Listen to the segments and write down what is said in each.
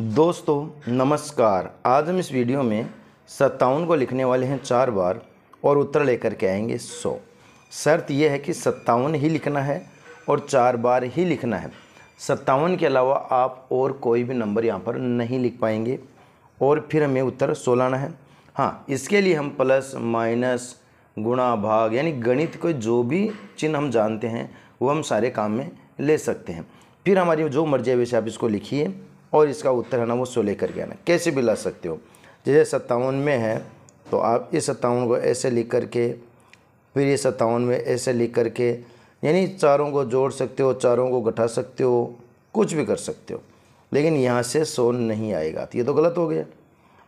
दोस्तों नमस्कार आज हम इस वीडियो में सत्तावन को लिखने वाले हैं चार बार और उत्तर लेकर के आएंगे सौ शर्त यह है कि सत्तावन ही लिखना है और चार बार ही लिखना है सत्तावन के अलावा आप और कोई भी नंबर यहाँ पर नहीं लिख पाएंगे और फिर हमें उत्तर सो लाना है हाँ इसके लिए हम प्लस माइनस गुणा भाग यानी गणित को जो भी चिन्ह हम जानते हैं वो हम सारे काम में ले सकते हैं फिर हमारी जो मर्जी है वैसे आप इसको लिखिए और इसका उत्तर है ना वो सोलह करके आना कैसे भी ला सकते हो जैसे सत्तावन में है तो आप इस सत्तावन को ऐसे लिख करके फिर ये सत्तावन में ऐसे लिख करके यानी चारों को जोड़ सकते हो चारों को घटा सकते हो कुछ भी कर सकते हो लेकिन यहाँ से सो नहीं आएगा तो ये तो गलत हो गया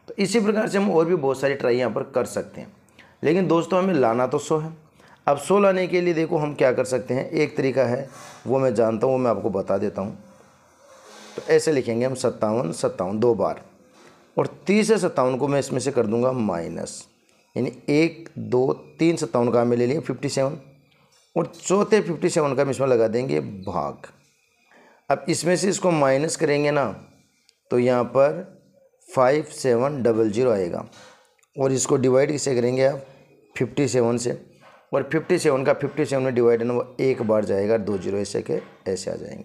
तो इसी प्रकार से हम और भी बहुत सारी ट्राई यहाँ पर कर सकते हैं लेकिन दोस्तों हमें लाना तो सो है अब सो लाने के लिए देखो हम क्या कर सकते हैं एक तरीका है वो मैं जानता हूँ वो मैं आपको बता देता हूँ तो ऐसे लिखेंगे हम सत्तावन सत्तावन दो बार और तीस से सत्तावन को मैं इसमें से कर दूंगा माइनस यानी एक दो तीन सत्तावन का हमें ले लिया फिफ्टी सेवन और चौथे फिफ्टी सेवन का हम इसमें लगा देंगे भाग अब इसमें से इसको माइनस करेंगे ना तो यहाँ पर फाइव सेवन डबल ज़ीरो आएगा और इसको डिवाइड किसे करेंगे आप फिफ्टी सेवन से और फिफ्टी सेवन का फिफ्टी सेवन में डिवाइड है ना वो एक बार जाएगा दो जीरो ऐसे के ऐसे आ जाएंगे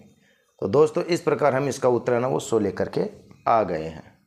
तो दोस्तों इस प्रकार हम इसका उत्तर है ना वो सो लेकर के आ गए हैं